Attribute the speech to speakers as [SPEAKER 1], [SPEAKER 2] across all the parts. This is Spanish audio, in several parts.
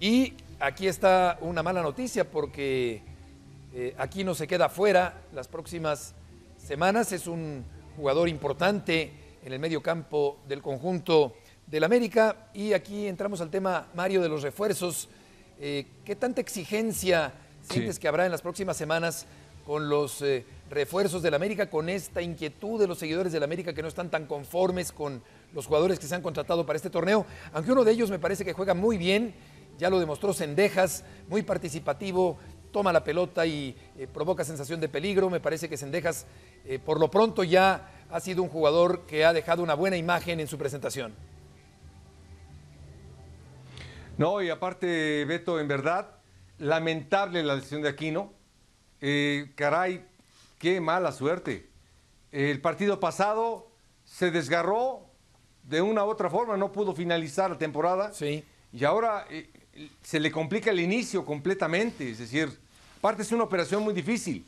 [SPEAKER 1] Y aquí está una mala noticia porque eh, aquí no se queda fuera las próximas semanas. Es un jugador importante en el medio campo del conjunto del América. Y aquí entramos al tema, Mario, de los refuerzos. Eh, ¿Qué tanta exigencia sientes que habrá en las próximas semanas con los refuerzos eh, refuerzos del América, con esta inquietud de los seguidores del América que no están tan conformes con los jugadores que se han contratado para este torneo? Aunque uno de ellos me parece que juega muy bien ya lo demostró Sendejas, muy participativo, toma la pelota y eh, provoca sensación de peligro. Me parece que Sendejas, eh, por lo pronto, ya ha sido un jugador que ha dejado una buena imagen en su presentación.
[SPEAKER 2] No, y aparte, Beto, en verdad, lamentable la decisión de Aquino. Eh, caray, qué mala suerte. El partido pasado se desgarró de una u otra forma, no pudo finalizar la temporada. Sí. Y ahora se le complica el inicio completamente, es decir, aparte es una operación muy difícil,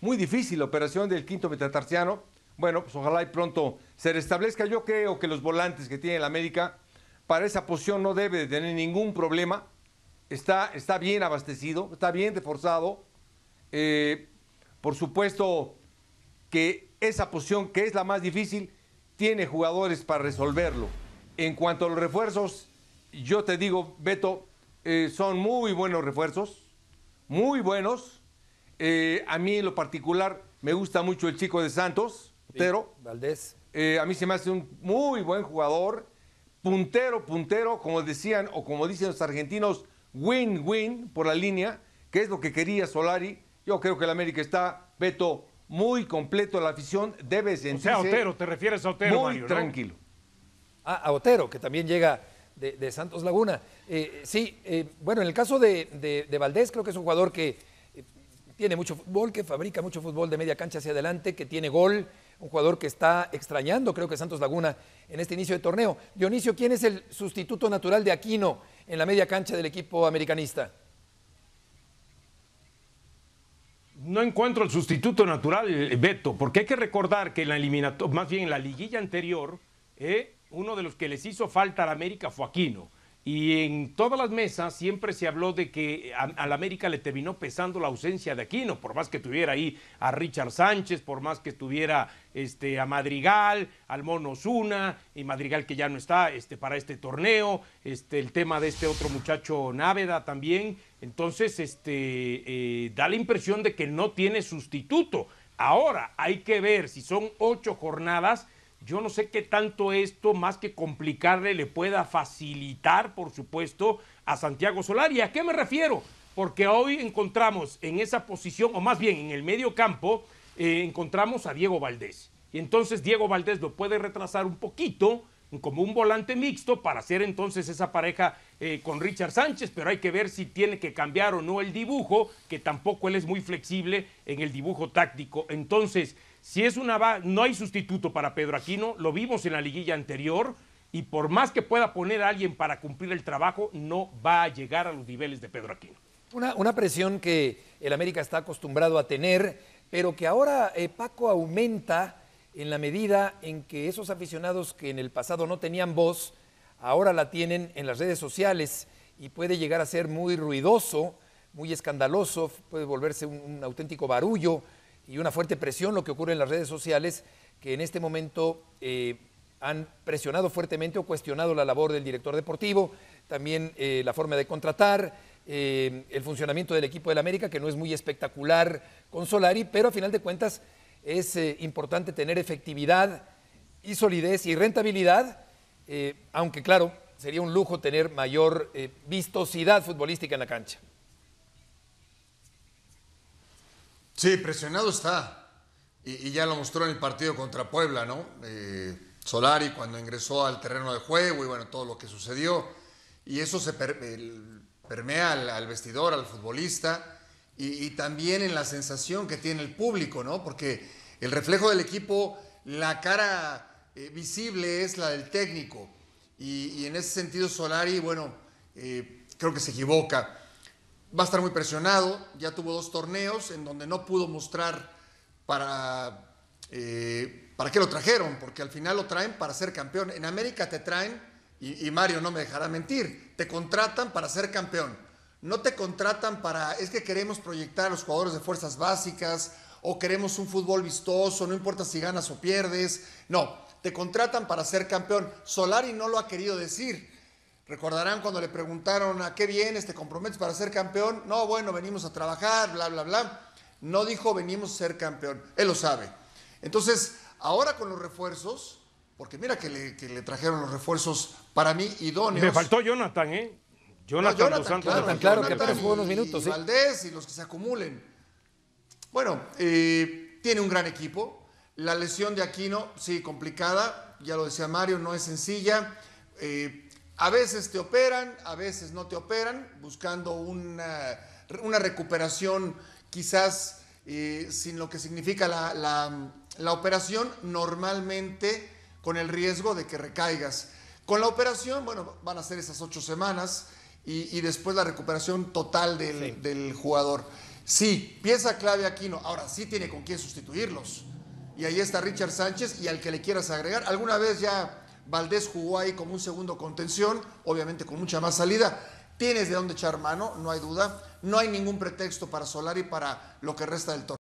[SPEAKER 2] muy difícil la operación del quinto metatarsiano. Bueno, pues ojalá y pronto se restablezca. Yo creo que los volantes que tiene la América para esa posición no debe de tener ningún problema. Está, está bien abastecido, está bien reforzado. Eh, por supuesto que esa posición, que es la más difícil, tiene jugadores para resolverlo. En cuanto a los refuerzos, yo te digo, Beto, eh, son muy buenos refuerzos, muy buenos. Eh, a mí en lo particular me gusta mucho el chico de Santos, Otero. Valdés. Eh, a mí se me hace un muy buen jugador, puntero, puntero, como decían o como dicen los argentinos, win-win por la línea, que es lo que quería Solari. Yo creo que el América está, Beto, muy completo. La afición
[SPEAKER 1] debes sentirse.
[SPEAKER 3] O sea, Otero, te refieres a Otero, muy
[SPEAKER 2] tranquilo.
[SPEAKER 1] Ah, a Otero, que también llega de, Santos Laguna. Eh, sí, eh, bueno, en el caso de, Valdés, creo que es un jugador que eh, tiene mucho fútbol, que fabrica mucho fútbol de media cancha hacia adelante, que tiene gol, un jugador que está extrañando, creo que Santos Laguna, en este inicio de torneo. Dionisio, ¿quién es el sustituto natural de Aquino en la media cancha del equipo americanista?
[SPEAKER 3] No encuentro el sustituto natural, Beto, porque hay que recordar que en la eliminatoria, más bien la liguilla anterior, eh, uno de los que les hizo falta a América fue Aquino. Y en todas las mesas siempre se habló de que a, la América le terminó pesando la ausencia de Aquino, por más que tuviera ahí a Richard Sánchez, por más que tuviera este, a Madrigal, al Mono Zuna, y Madrigal que ya no está este, para este torneo, este, el tema de este otro muchacho Náveda también. Entonces, este, eh, da la impresión de que no tiene sustituto. Ahora hay que ver si son ocho jornadas yo no sé qué tanto esto, más que complicarle, le pueda facilitar, por supuesto, a Santiago Solari. ¿A qué me refiero? Porque hoy encontramos en esa posición, o más bien en el medio campo, eh, encontramos a Diego Valdés. Y entonces Diego Valdés lo puede retrasar un poquito, como un volante mixto para hacer entonces esa pareja eh, con Richard Sánchez, pero hay que ver si tiene que cambiar o no el dibujo, que tampoco él es muy flexible en el dibujo táctico. Entonces, si es una no hay sustituto para Pedro Aquino, lo vimos en la liguilla anterior y por más que pueda poner alguien para cumplir el trabajo, no va a llegar a los niveles de Pedro Aquino. Una, presión que el América está acostumbrado a tener,
[SPEAKER 1] pero que ahora eh, Paco aumenta en la medida en que esos aficionados que en el pasado no tenían voz, ahora la tienen en las redes sociales y puede llegar a ser muy ruidoso, muy escandaloso, puede volverse un auténtico barullo y una fuerte presión lo que ocurre en las redes sociales que en este momento eh, han presionado fuertemente o cuestionado la labor del director deportivo, también eh, la forma de contratar, eh, el funcionamiento del equipo del América, que no es muy espectacular con Solari, pero a final de cuentas es importante tener efectividad y solidez y rentabilidad, aunque claro, sería un lujo tener mayor vistosidad futbolística en la cancha.
[SPEAKER 4] Sí, presionado está. Y, ya lo mostró en el partido contra Puebla, ¿no? Eh, Solari cuando ingresó al terreno de juego y bueno, todo lo que sucedió. Y eso se permea al, vestidor, al futbolista y, también en la sensación que tiene el público, ¿no? Porque el reflejo del equipo, la cara eh, visible es la del técnico. Y, en ese sentido Solari, bueno, eh, creo que se equivoca va a estar muy presionado. Ya tuvo dos torneos en donde no pudo mostrar para, eh, para qué lo trajeron, porque al final lo traen para ser campeón. En América te traen, y, y, Mario no me dejará mentir, te contratan para ser campeón. No te contratan para, es que queremos proyectar a los jugadores de fuerzas básicas o queremos un fútbol vistoso, no importa si ganas o pierdes. No, te contratan para ser campeón. Solari no lo ha querido decir Recordarán cuando le preguntaron a qué vienes, te comprometes para ser campeón. No, bueno, venimos a trabajar, bla, bla, bla. No dijo venimos a ser campeón, él lo sabe. Entonces, ahora con los refuerzos, porque mira que le, trajeron los refuerzos para mí idóneos. Me faltó Jonathan, ¿eh? Jonathan, no, Jonathan claro, que unos minutos. Valdés y los que se acumulen. Bueno, eh, tiene un gran equipo. La lesión de Aquino, sí, complicada. Ya lo decía Mario, no es sencilla. Eh, a veces te operan, a veces no te operan, buscando una, recuperación quizás eh, sin lo que significa la, operación, normalmente con el riesgo de que recaigas. Con la operación, bueno, van a ser esas ocho semanas y, después la recuperación total del, del, jugador. Sí, pieza clave Aquino. Ahora sí tiene con quién sustituirlos. Y ahí está Richard Sánchez y al que le quieras agregar. Alguna vez ya Valdés jugó ahí como un segundo contención, obviamente con mucha más salida. Tienes de dónde echar mano, no hay duda. No hay ningún pretexto para Solari para lo que resta del torneo.